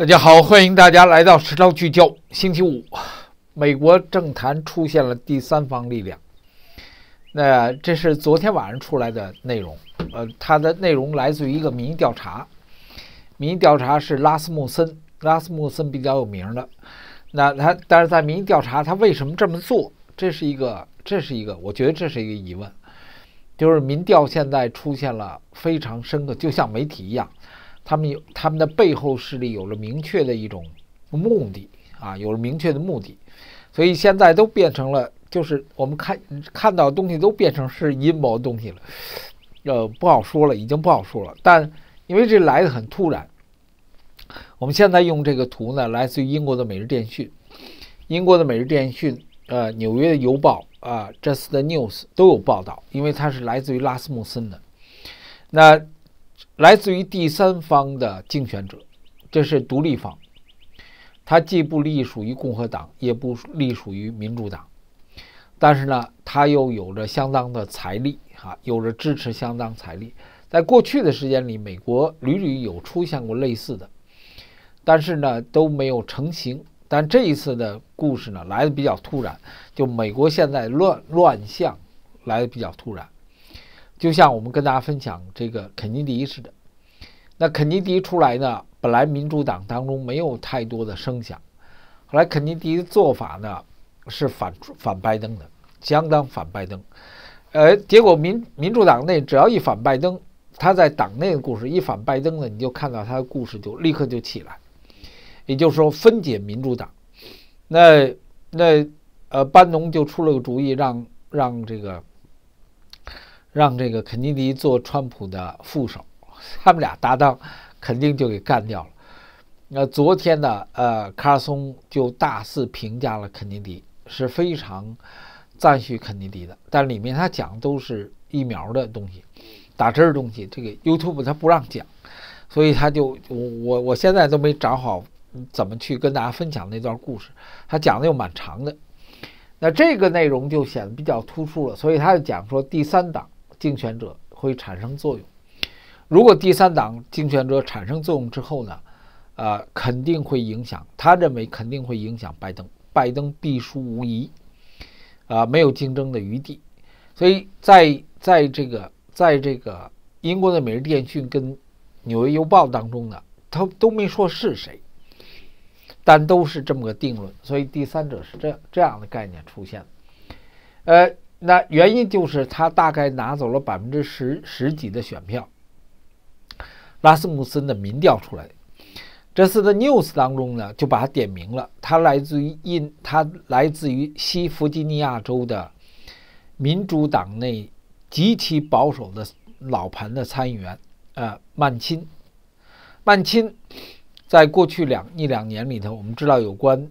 大家好，欢迎大家来到《时事聚焦》。星期五，美国政坛出现了第三方力量。那这是昨天晚上出来的内容，呃，它的内容来自于一个民意调查。民意调查是拉斯穆森，拉斯穆森比较有名的。那他，但是在民意调查，他为什么这么做？这是一个，这是一个，我觉得这是一个疑问。就是民调现在出现了非常深刻，就像媒体一样。他们有他们的背后势力有了明确的一种目的啊，有了明确的目的，所以现在都变成了，就是我们看看到东西都变成是阴谋东西了，呃，不好说了，已经不好说了。但因为这来的很突然，我们现在用这个图呢，来自于英国的《每日电讯》，英国的《每日电讯》，呃，《纽约邮报》，啊，《这次的 news》都有报道，因为它是来自于拉斯穆森的，那。来自于第三方的竞选者，这是独立方，他既不隶属于共和党，也不隶属于民主党，但是呢，他又有着相当的财力，哈，有着支持相当财力。在过去的时间里，美国屡屡有出现过类似的，但是呢，都没有成型。但这一次的故事呢，来的比较突然，就美国现在乱乱象来的比较突然。就像我们跟大家分享这个肯尼迪似的，那肯尼迪出来呢，本来民主党当中没有太多的声响，后来肯尼迪的做法呢是反反拜登的，相当反拜登，呃，结果民民主党内只要一反拜登，他在党内的故事一反拜登呢，你就看到他的故事就立刻就起来，也就是说分解民主党。那那呃班农就出了个主意，让让这个。让这个肯尼迪做川普的副手，他们俩搭档肯定就给干掉了。那昨天呢，呃，卡尔松就大肆评价了肯尼迪，是非常赞许肯尼迪的。但里面他讲都是疫苗的东西，打针的东西。这个 YouTube 他不让讲，所以他就我我我现在都没找好怎么去跟大家分享那段故事。他讲的又蛮长的，那这个内容就显得比较突出了，所以他就讲说第三档，竞选者会产生作用。如果第三党竞选者产生作用之后呢？呃，肯定会影响。他认为肯定会影响拜登，拜登必输无疑。啊，没有竞争的余地。所以在在这个在这个英国的《每日电讯》跟《纽约邮报》当中呢，他都没说是谁，但都是这么个定论。所以第三者是这这样的概念出现。呃。那原因就是他大概拿走了百分之十十几的选票。拉斯穆森的民调出来，这次的 news 当中呢，就把他点名了。他来自于印，他来自于西弗吉尼亚州的民主党内极其保守的老盘的参议员，呃，曼钦。曼钦在过去两一两年里头，我们知道有关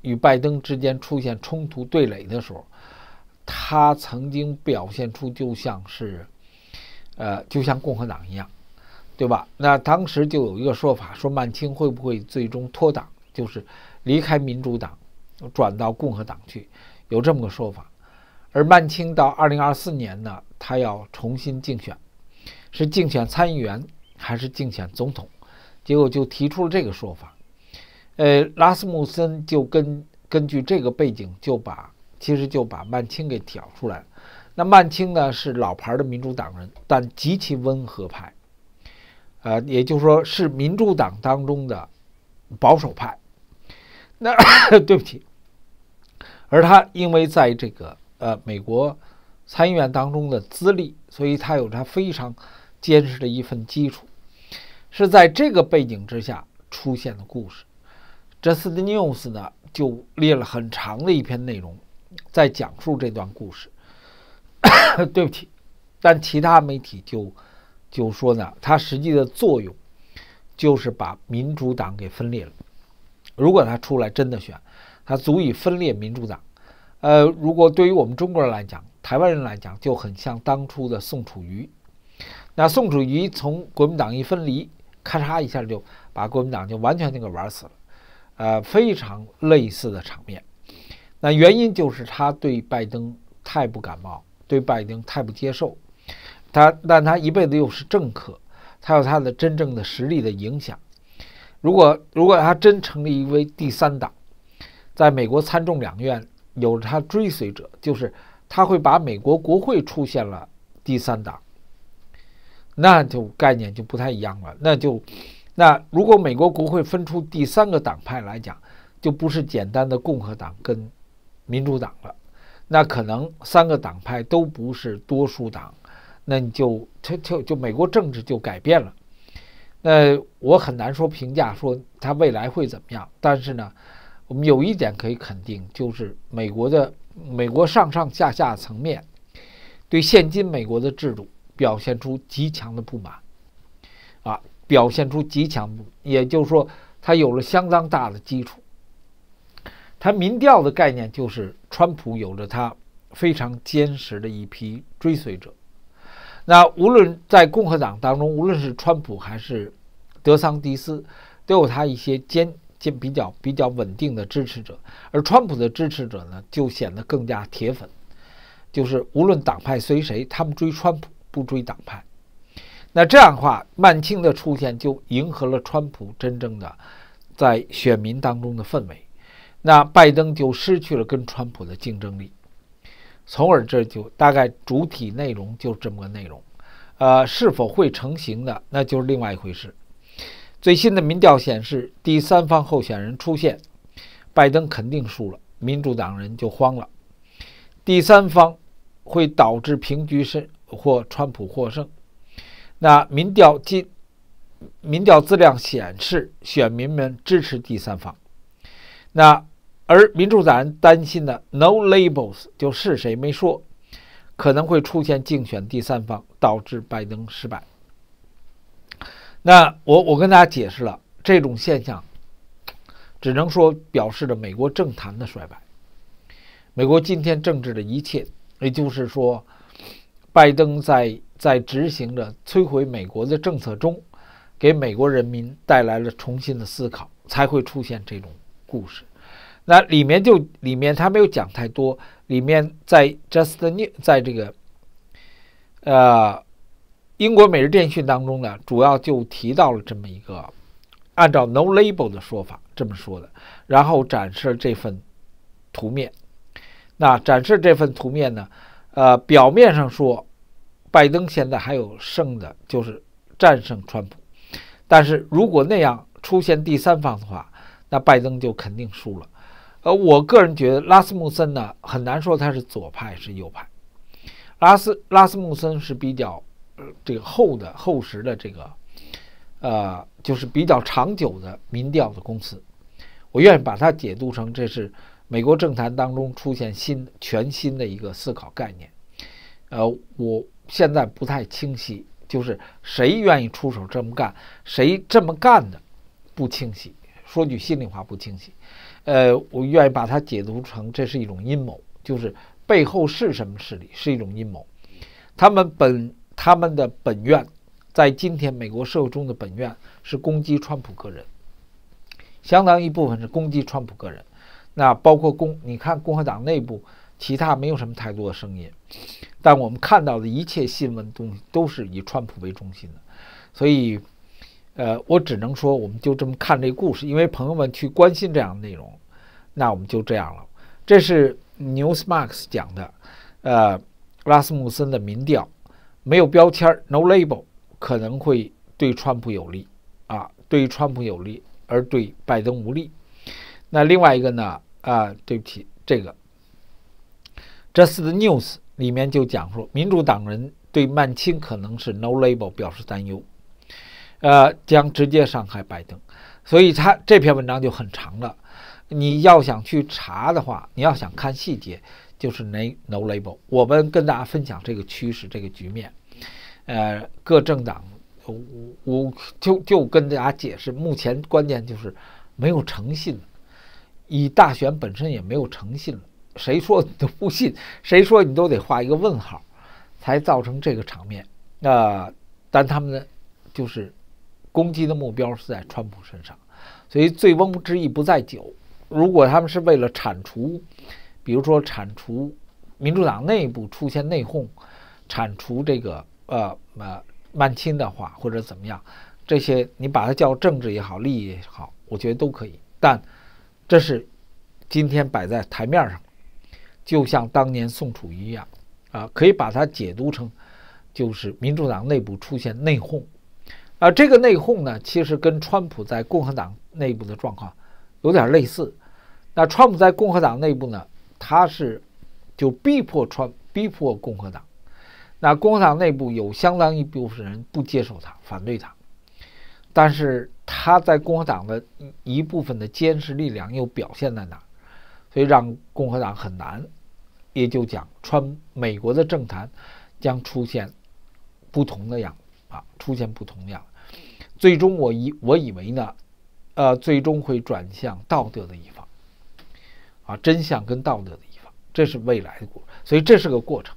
与拜登之间出现冲突对垒的时候。他曾经表现出就像是，呃，就像共和党一样，对吧？那当时就有一个说法，说曼青会不会最终脱党，就是离开民主党，转到共和党去，有这么个说法。而曼青到二零二四年呢，他要重新竞选，是竞选参议员还是竞选总统？结果就提出了这个说法。呃，拉斯穆森就跟根据这个背景就把。其实就把曼青给挑出来了。那曼青呢是老牌的民主党人，但极其温和派，呃，也就是说是民主党当中的保守派。那 对不起，而他因为在这个呃美国参议院当中的资历，所以他有他非常坚实的一份基础，是在这个背景之下出现的故事。这次的 news 呢就列了很长的一篇内容。在讲述这段故事。对不起，但其他媒体就就说呢，它实际的作用就是把民主党给分裂了。如果他出来真的选，他足以分裂民主党。呃，如果对于我们中国人来讲，台湾人来讲，就很像当初的宋楚瑜。那宋楚瑜从国民党一分离，咔嚓一下就把国民党就完全那个玩死了。呃，非常类似的场面。那原因就是他对拜登太不感冒，对拜登太不接受。他，但他一辈子又是政客，他有他的真正的实力的影响。如果如果他真成立一位第三党，在美国参众两院有他追随者，就是他会把美国国会出现了第三党，那就概念就不太一样了。那就那如果美国国会分出第三个党派来讲，就不是简单的共和党跟。民主党了，那可能三个党派都不是多数党，那你就就就就美国政治就改变了。那我很难说评价说他未来会怎么样，但是呢，我们有一点可以肯定，就是美国的美国上上下下层面对现今美国的制度表现出极强的不满，啊，表现出极强也就是说，他有了相当大的基础。他民调的概念就是，川普有着他非常坚实的一批追随者。那无论在共和党当中，无论是川普还是德桑迪斯，都有他一些坚坚比较比较稳定的支持者。而川普的支持者呢，就显得更加铁粉，就是无论党派随谁，他们追川普不追党派。那这样的话，曼庆的出现就迎合了川普真正的在选民当中的氛围。那拜登就失去了跟川普的竞争力，从而这就大概主体内容就这么个内容，呃，是否会成型的那就是另外一回事。最新的民调显示，第三方候选人出现，拜登肯定输了，民主党人就慌了。第三方会导致平局是或川普获胜。那民调今民调资料显示，选民们支持第三方。那而民主党人担心的 “no labels” 就是谁没说，可能会出现竞选第三方，导致拜登失败。那我我跟大家解释了，这种现象，只能说表示着美国政坛的衰败。美国今天政治的一切，也就是说，拜登在在执行着摧毁美国的政策中，给美国人民带来了重新的思考，才会出现这种故事。那里面就里面他没有讲太多，里面在《Just i n 在这个，呃，英国《每日电讯》当中呢，主要就提到了这么一个按照 “No Label” 的说法这么说的，然后展示了这份图面。那展示这份图面呢，呃，表面上说拜登现在还有胜的，就是战胜川普，但是如果那样出现第三方的话，那拜登就肯定输了。呃，我个人觉得拉斯穆森呢很难说他是左派是右派。拉斯拉斯穆森是比较这个厚的厚实的这个，呃，就是比较长久的民调的公司。我愿意把它解读成这是美国政坛当中出现新全新的一个思考概念。呃，我现在不太清晰，就是谁愿意出手这么干，谁这么干的不清晰。说句心里话，不清晰。呃，我愿意把它解读成这是一种阴谋，就是背后是什么势力是一种阴谋。他们本他们的本愿，在今天美国社会中的本愿是攻击川普个人，相当一部分是攻击川普个人。那包括共，你看共和党内部其他没有什么太多的声音，但我们看到的一切新闻东西都是以川普为中心的。所以，呃，我只能说我们就这么看这故事，因为朋友们去关心这样的内容。那我们就这样了。这是 Newsmax 讲的，呃，拉斯穆森的民调没有标签，no label 可能会对川普有利啊，对川普有利，而对拜登无利。那另外一个呢？啊，对不起，这个，这次的 News 里面就讲说，民主党人对曼青可能是 no label 表示担忧，呃，将直接伤害拜登。所以他这篇文章就很长了。你要想去查的话，你要想看细节，就是 no label。我们跟大家分享这个趋势，这个局面。呃，各政党，我我就就跟大家解释，目前关键就是没有诚信，以大选本身也没有诚信了，谁说你都不信，谁说你都得画一个问号，才造成这个场面。那但他们的就是攻击的目标是在川普身上，所以醉翁之意不在酒。如果他们是为了铲除，比如说铲除民主党内部出现内讧，铲除这个呃呃曼青的话，或者怎么样，这些你把它叫政治也好，利益也好，我觉得都可以。但这是今天摆在台面上，就像当年宋楚瑜一样啊，可以把它解读成就是民主党内部出现内讧啊。这个内讧呢，其实跟川普在共和党内部的状况有点类似。那川普在共和党内部呢，他是就逼迫川逼迫共和党。那共和党内部有相当一部分人不接受他，反对他。但是他在共和党的一一部分的坚实力量又表现在哪？所以让共和党很难。也就讲，川美国的政坛将出现不同的样啊，出现不同样。最终我以我以为呢，呃，最终会转向道德的一方。啊，真相跟道德的地方，这是未来的程。所以这是个过程。